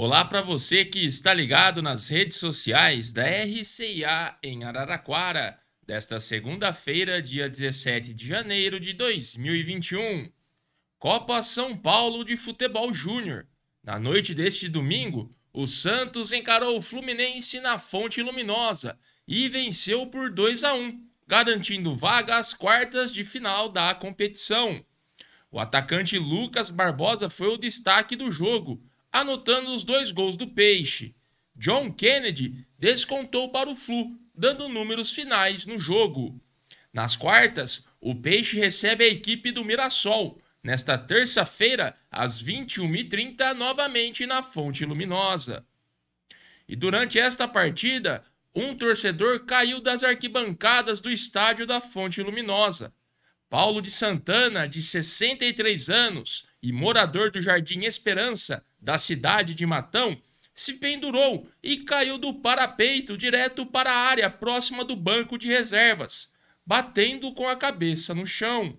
Olá para você que está ligado nas redes sociais da RCA em Araraquara, desta segunda-feira, dia 17 de janeiro de 2021. Copa São Paulo de Futebol Júnior. Na noite deste domingo, o Santos encarou o Fluminense na Fonte Luminosa e venceu por 2 a 1, garantindo vaga às quartas de final da competição. O atacante Lucas Barbosa foi o destaque do jogo anotando os dois gols do Peixe. John Kennedy descontou para o Flu, dando números finais no jogo. Nas quartas, o Peixe recebe a equipe do Mirassol, nesta terça-feira, às 21h30, novamente na Fonte Luminosa. E durante esta partida, um torcedor caiu das arquibancadas do estádio da Fonte Luminosa. Paulo de Santana, de 63 anos e morador do Jardim Esperança, da cidade de Matão, se pendurou e caiu do parapeito direto para a área próxima do banco de reservas, batendo com a cabeça no chão.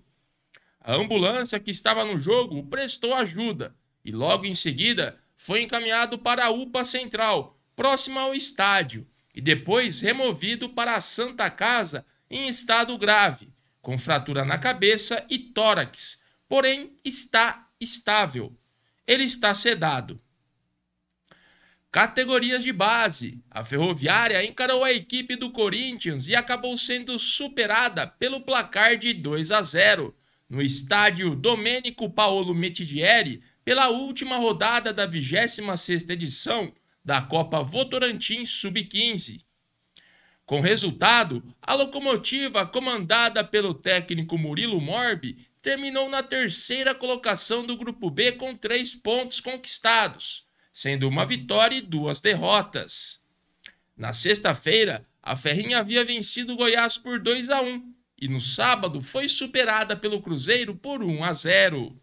A ambulância que estava no jogo prestou ajuda e logo em seguida foi encaminhado para a UPA Central, próxima ao estádio, e depois removido para a Santa Casa em estado grave, com fratura na cabeça e tórax, porém está estável ele está sedado. Categorias de base. A Ferroviária encarou a equipe do Corinthians e acabou sendo superada pelo placar de 2 a 0 no estádio Domênico Paolo Metidieri pela última rodada da 26ª edição da Copa Votorantim Sub-15. Com resultado, a locomotiva comandada pelo técnico Murilo Morbi terminou na terceira colocação do Grupo B com três pontos conquistados, sendo uma vitória e duas derrotas. Na sexta-feira, a Ferrinha havia vencido o Goiás por 2 a 1 e no sábado foi superada pelo Cruzeiro por 1 a 0.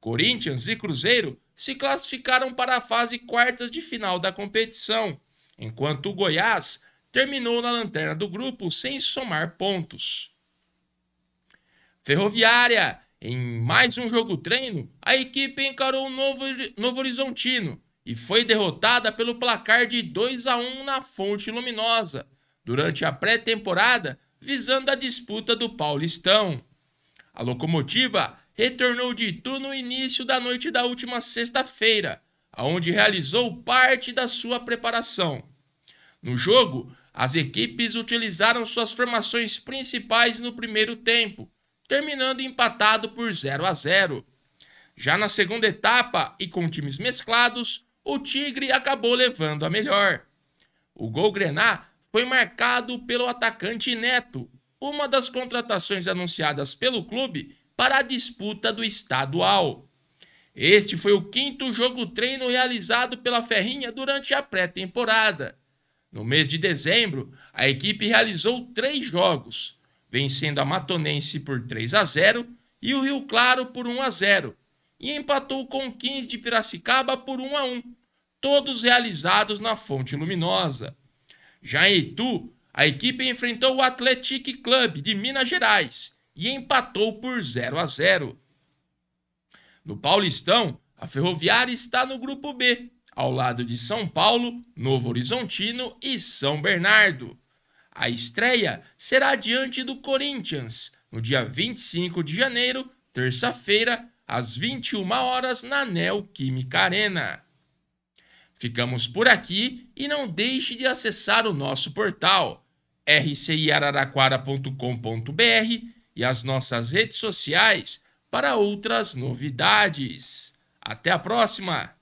Corinthians e Cruzeiro se classificaram para a fase quartas de final da competição, enquanto o Goiás terminou na lanterna do grupo sem somar pontos. Ferroviária. Em mais um jogo treino, a equipe encarou o Novo, Novo Horizontino e foi derrotada pelo placar de 2 a 1 na Fonte Luminosa durante a pré-temporada, visando a disputa do Paulistão. A locomotiva retornou de Itu no início da noite da última sexta-feira, aonde realizou parte da sua preparação. No jogo, as equipes utilizaram suas formações principais no primeiro tempo, terminando empatado por 0 a 0. Já na segunda etapa e com times mesclados, o Tigre acabou levando a melhor. O gol Grená foi marcado pelo atacante Neto, uma das contratações anunciadas pelo clube para a disputa do estadual. Este foi o quinto jogo-treino realizado pela Ferrinha durante a pré-temporada. No mês de dezembro, a equipe realizou três jogos, vencendo a Matonense por 3 a 0 e o Rio Claro por 1 a 0 e empatou com o 15 de Piracicaba por 1 a 1, todos realizados na Fonte Luminosa. Já em Itu, a equipe enfrentou o Athletic Club de Minas Gerais e empatou por 0 a 0. No Paulistão, a Ferroviária está no grupo B, ao lado de São Paulo, Novo Horizontino e São Bernardo. A estreia será diante do Corinthians, no dia 25 de janeiro, terça-feira, às 21 horas na Neoquímica Arena. Ficamos por aqui e não deixe de acessar o nosso portal rciararaquara.com.br e as nossas redes sociais para outras novidades. Até a próxima!